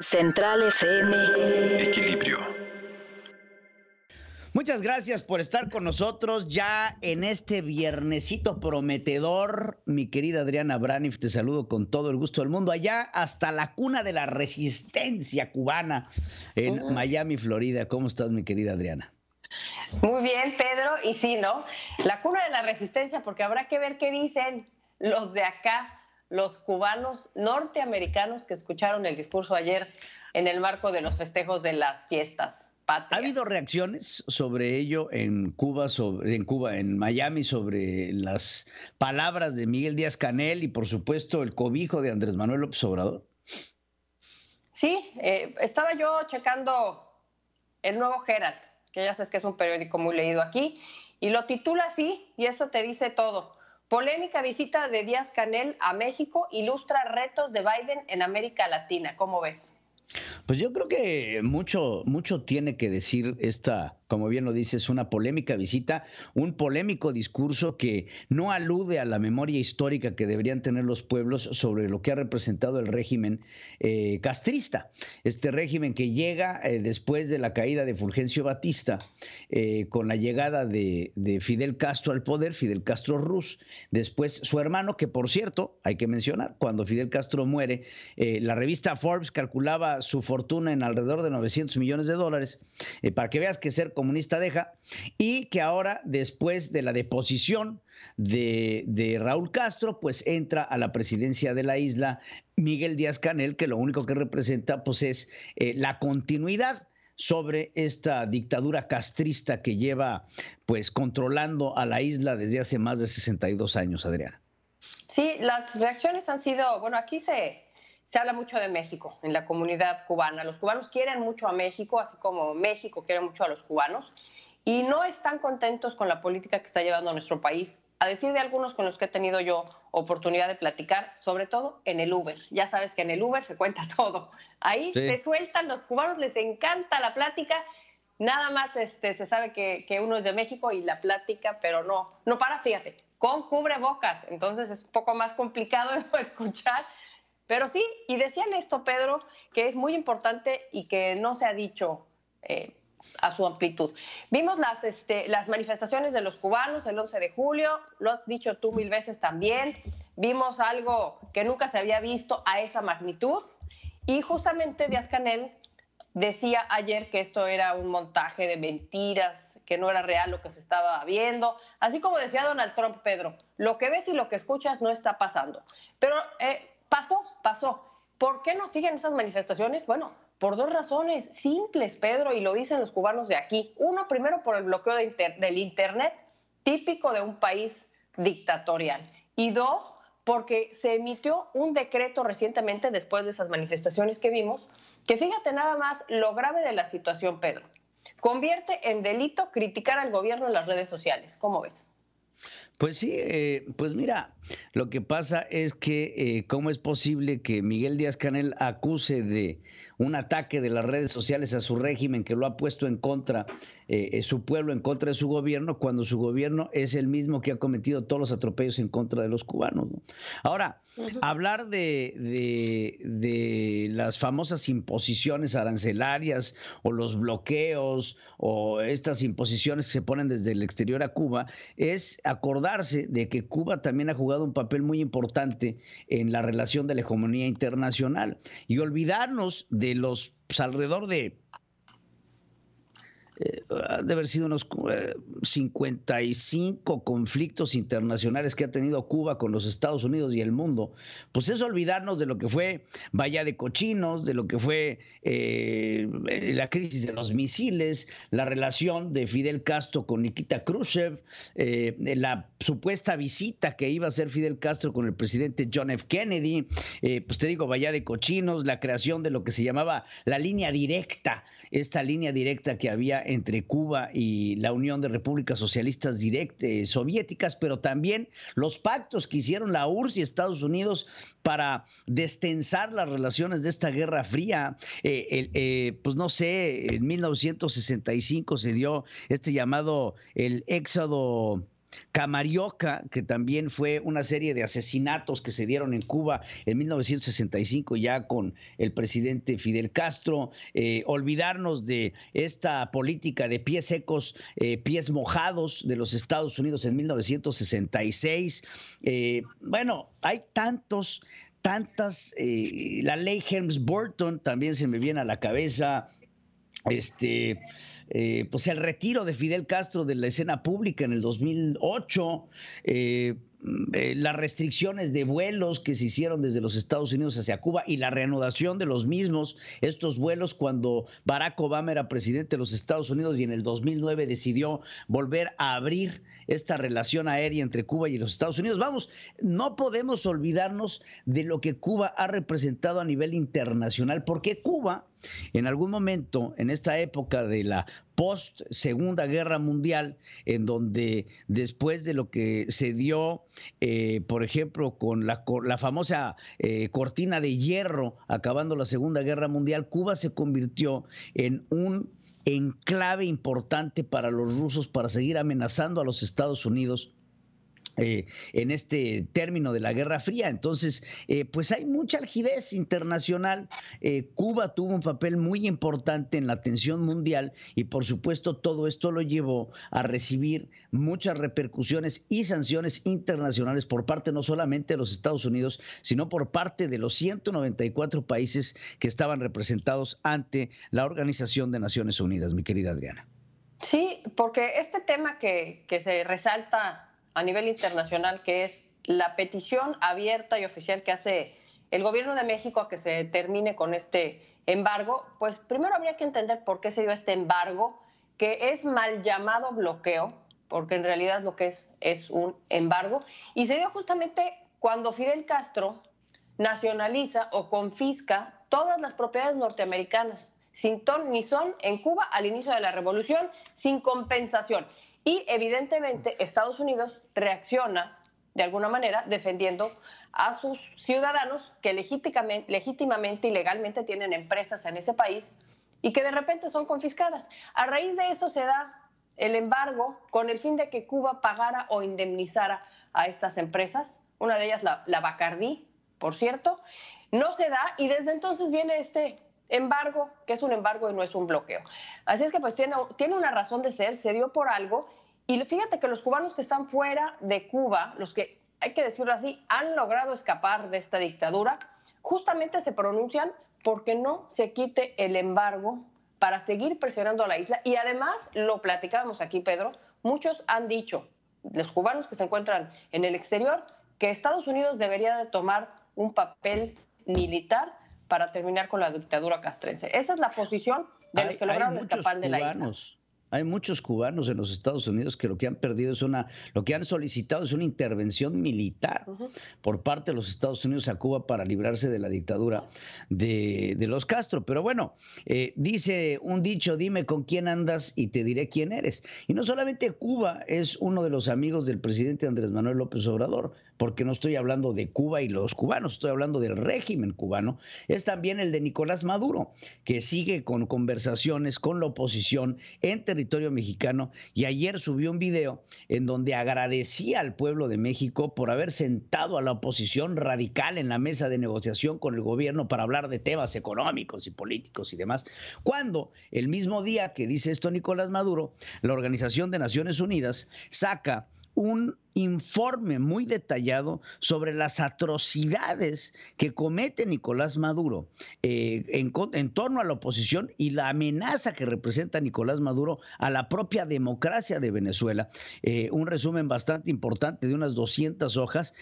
Central FM. Equilibrio. Muchas gracias por estar con nosotros ya en este viernesito prometedor. Mi querida Adriana Branif, te saludo con todo el gusto del mundo. Allá hasta la cuna de la resistencia cubana en mm. Miami, Florida. ¿Cómo estás, mi querida Adriana? Muy bien, Pedro. Y sí, ¿no? La cuna de la resistencia, porque habrá que ver qué dicen los de acá los cubanos norteamericanos que escucharon el discurso ayer en el marco de los festejos de las fiestas. Patrias. ¿Ha habido reacciones sobre ello en Cuba, sobre, en Miami, sobre las palabras de Miguel Díaz Canel y por supuesto el cobijo de Andrés Manuel López Obrador? Sí, eh, estaba yo checando el nuevo Herald, que ya sabes que es un periódico muy leído aquí, y lo titula así, y eso te dice todo. Polémica visita de Díaz Canel a México ilustra retos de Biden en América Latina. ¿Cómo ves? Pues yo creo que mucho, mucho tiene que decir esta como bien lo dices, una polémica visita, un polémico discurso que no alude a la memoria histórica que deberían tener los pueblos sobre lo que ha representado el régimen eh, castrista. Este régimen que llega eh, después de la caída de Fulgencio Batista, eh, con la llegada de, Fidel Castro al poder, Fidel Castro Ruz, después su hermano, que por cierto, hay que mencionar, cuando Fidel Castro muere, la revista Forbes calculaba su fortuna en alrededor de 900 millones de dólares, para que veas que ser comunista deja, y que ahora, después de la deposición de, Raúl Castro, pues entra a la presidencia de la isla Miguel Díaz Canel, que lo único que representa pues es eh, la continuidad sobre esta dictadura castrista que lleva pues controlando a la isla desde hace más de 62 años, Adriana. Sí, las reacciones han sido, bueno, aquí se, se habla mucho de México en la comunidad cubana. Los cubanos quieren mucho a México, así como México quiere mucho a los cubanos, y no están contentos con la política que está llevando nuestro país. A decir de algunos con los que he tenido yo oportunidad de platicar, sobre todo en el Uber. Ya sabes que en el Uber se cuenta todo. Ahí se sueltan los cubanos, les encanta la plática. Nada más este, se sabe que, que uno es de México y la plática, pero no, no para, fíjate, con cubrebocas. Entonces es un poco más complicado escuchar pero sí, y decían esto, Pedro, que es muy importante y que no se ha dicho. Eh, a su amplitud. Vimos las, este, las manifestaciones de los cubanos el 11 de julio, lo has dicho tú mil veces también, vimos algo que nunca se había visto a esa magnitud y justamente Díaz Canel decía ayer que esto era un montaje de mentiras, que no era real lo que se estaba viendo, así como decía Donald Trump, Pedro, lo que ves y lo que escuchas no está pasando. Pero eh, Pasó, pasó. ¿Por qué no siguen esas manifestaciones? Bueno, por dos razones simples, Pedro, y lo dicen los cubanos de aquí. Uno, primero, por el bloqueo del Internet, típico de un país dictatorial. Y dos, porque se emitió un decreto recientemente después de esas manifestaciones que vimos, que fíjate nada más lo grave de la situación, Pedro. Convierte en delito criticar al gobierno en las redes sociales. ¿Cómo ves? Pues sí, eh, pues mira, lo que pasa es que eh, cómo es posible que Miguel Díaz Canel acuse de un ataque de las redes sociales a su régimen que lo ha puesto en contra de eh, su pueblo, en contra de su gobierno, cuando su gobierno es el mismo que ha cometido todos los atropellos en contra de los cubanos. Ahora, hablar de, de, de, las famosas imposiciones arancelarias o los bloqueos o estas imposiciones que se ponen desde el exterior a Cuba es acordar de que Cuba también ha jugado un papel muy importante en la relación de la hegemonía internacional y olvidarnos de los pues, alrededor de eh, Ah, de haber sido unos 55 eh, conflictos internacionales que ha tenido Cuba con los Estados Unidos y el mundo, pues es olvidarnos de lo que fue Bahía de Cochinos, de lo que fue eh, la crisis de los misiles, la relación de Fidel Castro con Nikita Khrushchev, eh, la supuesta visita que iba a hacer Fidel Castro con el presidente John F. Kennedy, pues te digo, Bahía de Cochinos, la creación de lo que se llamaba la línea directa, esta línea directa que había entre Cuba y la Unión de Repúblicas Socialistas eh, Soviéticas, pero también los pactos que hicieron la URSS y Estados Unidos para destensar las relaciones de esta Guerra Fría. Eh, eh, pues no sé, en 1965 se dio este llamado el éxodo Camarioca, que también fue una serie de asesinatos que se dieron en Cuba en 1965 ya con el presidente Fidel Castro, eh, olvidarnos de esta política de pies secos, eh, pies mojados de los Estados Unidos en 1966. Eh, bueno, hay tantos, tantas, la ley Helms-Burton también se me viene a la cabeza, este, eh, pues el retiro de Fidel Castro de la escena pública en el 2008, eh, eh, las restricciones de vuelos que se hicieron desde los Estados Unidos hacia Cuba y la reanudación de los mismos, estos vuelos cuando Barack Obama era presidente de los Estados Unidos y en el 2009 decidió volver a abrir esta relación aérea entre Cuba y los Estados Unidos. Vamos, no podemos olvidarnos de lo que Cuba ha representado a nivel internacional, porque Cuba en algún momento, en esta época de la post Segunda Guerra Mundial, en donde después de lo que se dio, eh, por ejemplo, con la, famosa eh, cortina de hierro, acabando la Segunda Guerra Mundial, Cuba se convirtió en un enclave importante para los rusos para seguir amenazando a los Estados Unidos eh, en este término de la Guerra Fría. Entonces, eh, pues hay mucha algidez internacional. Eh, Cuba tuvo un papel muy importante en la tensión mundial y por supuesto todo esto lo llevó a recibir muchas repercusiones y sanciones internacionales por parte no solamente de los Estados Unidos, sino por parte de los 194 países que estaban representados ante la Organización de Naciones Unidas, mi querida Adriana. Sí, porque este tema que, que se resalta a nivel internacional, que es la petición abierta y oficial que hace el gobierno de México a que se termine con este embargo, pues primero habría que entender por qué se dio este embargo, que es mal llamado bloqueo, porque en realidad lo que es es un embargo, y se dio justamente cuando Fidel Castro nacionaliza o confisca todas las propiedades norteamericanas, sin ton ni son, en Cuba al inicio de la revolución, sin compensación. Y evidentemente Estados Unidos reacciona de alguna manera defendiendo a sus ciudadanos que legítimamente, y legalmente tienen empresas en ese país y que de repente son confiscadas. A raíz de eso se da el embargo con el fin de que Cuba pagara o indemnizara a estas empresas, una de ellas la, la por cierto, no se da y desde entonces viene este embargo, que es un embargo y no es un bloqueo. Así es que pues tiene, tiene una razón de ser, se dio por algo. Y fíjate que los cubanos que están fuera de Cuba, los que, hay que decirlo así, han logrado escapar de esta dictadura, justamente se pronuncian porque no se quite el embargo para seguir presionando a la isla. Y además, lo platicábamos aquí, Pedro, muchos han dicho, los cubanos que se encuentran en el exterior, que Estados Unidos debería de tomar un papel militar para terminar con la dictadura castrense. Esa es la posición de los que lograron escapar de la isla. Hay muchos cubanos en los Estados Unidos que lo que han perdido es una, lo que han solicitado es una intervención militar por parte de los Estados Unidos a Cuba para librarse de la dictadura de, los Castro. Pero bueno, eh, dice un dicho, dime con quién andas y te diré quién eres. Y no solamente Cuba es uno de los amigos del presidente Andrés Manuel López Obrador porque no estoy hablando de Cuba y los cubanos, estoy hablando del régimen cubano, es también el de Nicolás Maduro, que sigue con conversaciones con la oposición en territorio mexicano y ayer subió un video en donde agradecía al pueblo de México por haber sentado a la oposición radical en la mesa de negociación con el gobierno para hablar de temas económicos y políticos y demás, cuando el mismo día que dice esto Nicolás Maduro, la Organización de Naciones Unidas saca un informe muy detallado sobre las atrocidades que comete Nicolás Maduro eh, en, torno a la oposición y la amenaza que representa Nicolás Maduro a la propia democracia de Venezuela. Eh, un resumen bastante importante de unas 200 hojas,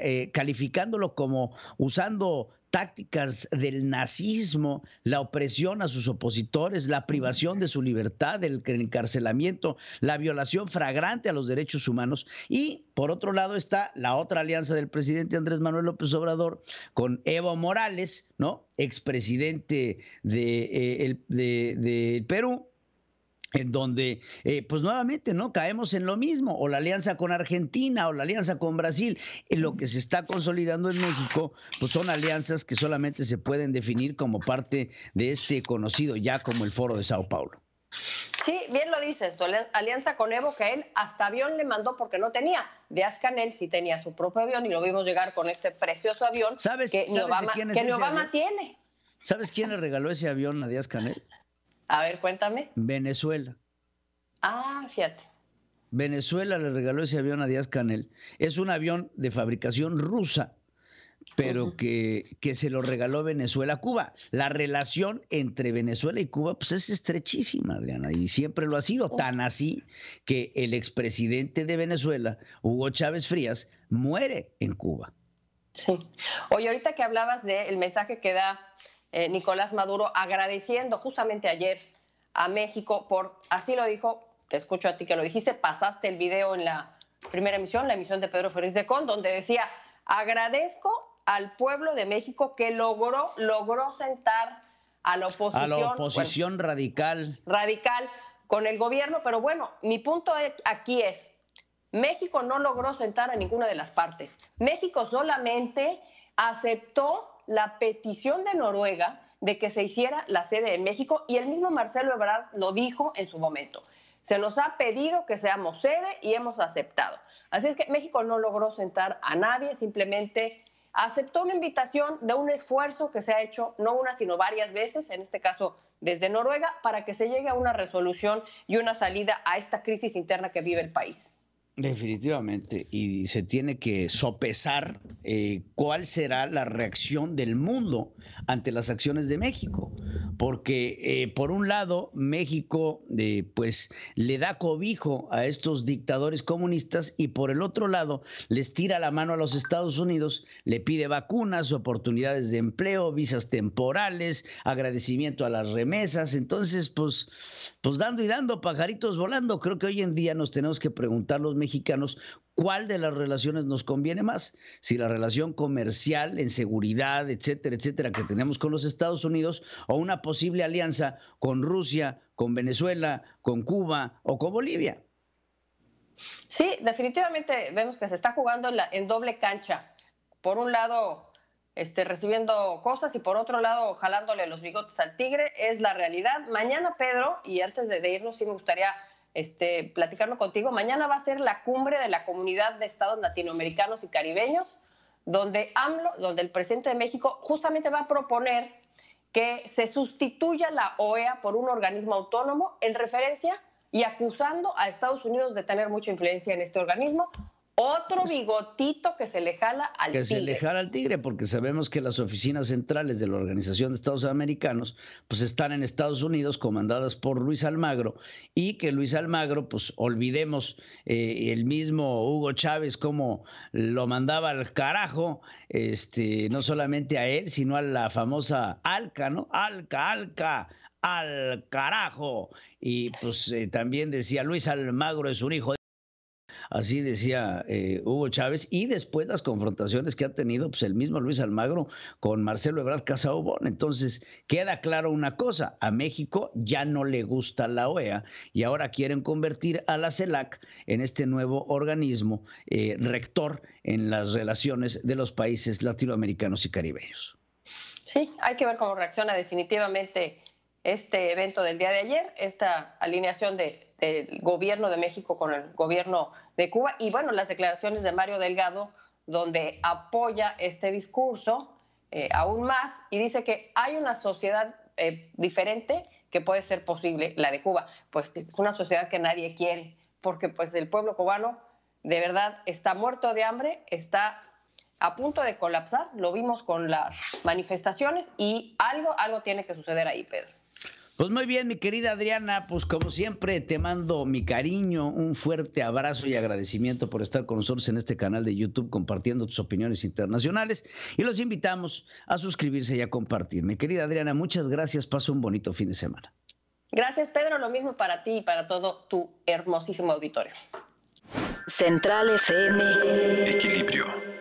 eh, calificándolo como usando tácticas del nazismo, la opresión a sus opositores, la privación de su libertad, el encarcelamiento, la violación fragrante a los derechos humanos. Y por otro lado está la otra alianza del presidente Andrés Manuel López Obrador con Evo Morales, ¿no? Expresidente de, eh, el, de, de Perú, en donde, eh, pues nuevamente, ¿no? Caemos en lo mismo, o la alianza con Argentina, o la alianza con Brasil. En lo que se está consolidando en México, pues son alianzas que solamente se pueden definir como parte de ese conocido ya como el Foro de Sao Paulo. Sí, bien lo dices, tu alianza con Evo, que él hasta avión le mandó porque no tenía. De Canel sí tenía su propio avión y lo vimos llegar con este precioso avión ¿Sabes, que Obama tiene. ¿Sabes quién le regaló ese avión a Díaz Canel? A ver, cuéntame. Venezuela. Ah, fíjate. Venezuela le regaló ese avión a Díaz Canel. Es un avión de fabricación rusa, pero que, que, se lo regaló Venezuela a Cuba. La relación entre Venezuela y Cuba pues es estrechísima, Adriana, y siempre lo ha sido. Tan así que el expresidente de Venezuela, Hugo Chávez Frías, muere en Cuba. Sí. Oye, ahorita que hablabas del mensaje que da eh, Nicolás Maduro agradeciendo justamente ayer a México por, así lo dijo, te escucho a ti que lo dijiste, pasaste el video en la primera emisión, la emisión de Pedro Ferriz de Con, donde decía, agradezco al pueblo de México que logró, logró sentar a la oposición. A la pues, oposición radical. Radical con el gobierno, pero bueno, mi punto e, aquí es, México no logró sentar a ninguna de las partes. México solamente aceptó la petición de Noruega de que se hiciera la sede en México y el mismo Marcelo Ebrard lo dijo en su momento. Se nos ha pedido que seamos sede y hemos aceptado. Así es que México no logró sentar a nadie, simplemente aceptó una invitación de un esfuerzo que se ha hecho no una, sino varias veces, en este caso desde Noruega, para que se llegue a una resolución y una salida a esta crisis interna que vive el país. Definitivamente, y se tiene que sopesar eh, cuál será la reacción del mundo ante las acciones de México, porque eh, por un lado México eh, pues le da cobijo a estos dictadores comunistas y por el otro lado les tira la mano a los Estados Unidos, le pide vacunas, oportunidades de empleo, visas temporales, agradecimiento a las remesas, entonces pues, pues dando y dando pajaritos volando, creo que hoy en día nos tenemos que preguntar los mexicanos mexicanos cuál de las relaciones nos conviene más, si la relación comercial, en seguridad, etcétera, etcétera, que tenemos con los Estados Unidos, o una posible alianza con Rusia, con Venezuela, con Cuba o con Bolivia. Sí, definitivamente vemos que se está jugando en doble cancha. Por un lado, este, recibiendo cosas y por otro lado, jalándole los bigotes al tigre, es la realidad. Mañana, Pedro, y antes de irnos, sí me gustaría este, platicarlo contigo. Mañana va a ser la cumbre de la comunidad de estados latinoamericanos y caribeños, donde donde el presidente de México justamente va a proponer que se sustituya la OEA por un organismo autónomo en referencia y acusando a Estados Unidos de tener mucha influencia en este organismo. Otro bigotito que se le jala al tigre. Que se le jala al tigre, porque sabemos que las oficinas centrales de la Organización de Estados Americanos, pues están en Estados Unidos, comandadas por Luis Almagro, y que Luis Almagro, pues olvidemos eh, el mismo Hugo Chávez como lo mandaba al carajo, este, no solamente a él, sino a la famosa Alca, ¿no? Alca, Alca, al carajo. Y pues eh, también decía Luis Almagro es un hijo de así decía eh, Hugo Chávez, y después las confrontaciones que ha tenido pues, el mismo Luis Almagro con Marcelo Ebrard casabón Entonces, queda claro una cosa, a México ya no le gusta la OEA y ahora quieren convertir a la CELAC en este nuevo organismo eh, rector en las relaciones de los países latinoamericanos y caribeños. Sí, hay que ver cómo reacciona definitivamente este evento del día de ayer, esta alineación de del gobierno de México con el gobierno de Cuba y bueno, las declaraciones de Mario Delgado donde apoya este discurso eh, aún más y dice que hay una sociedad eh, diferente que puede ser posible, la de Cuba. Pues es una sociedad que nadie quiere, porque pues el pueblo cubano de verdad está muerto de hambre, está a punto de colapsar, lo vimos con las manifestaciones y algo, algo tiene que suceder ahí, Pedro. Pues muy bien, mi querida Adriana, pues como siempre te mando mi cariño, un fuerte abrazo y agradecimiento por estar con nosotros en este canal de YouTube compartiendo tus opiniones internacionales y los invitamos a suscribirse y a compartir. Mi querida Adriana, muchas gracias, pasa un bonito fin de semana. Gracias Pedro, lo mismo para ti y para todo tu hermosísimo auditorio. Central FM. Equilibrio.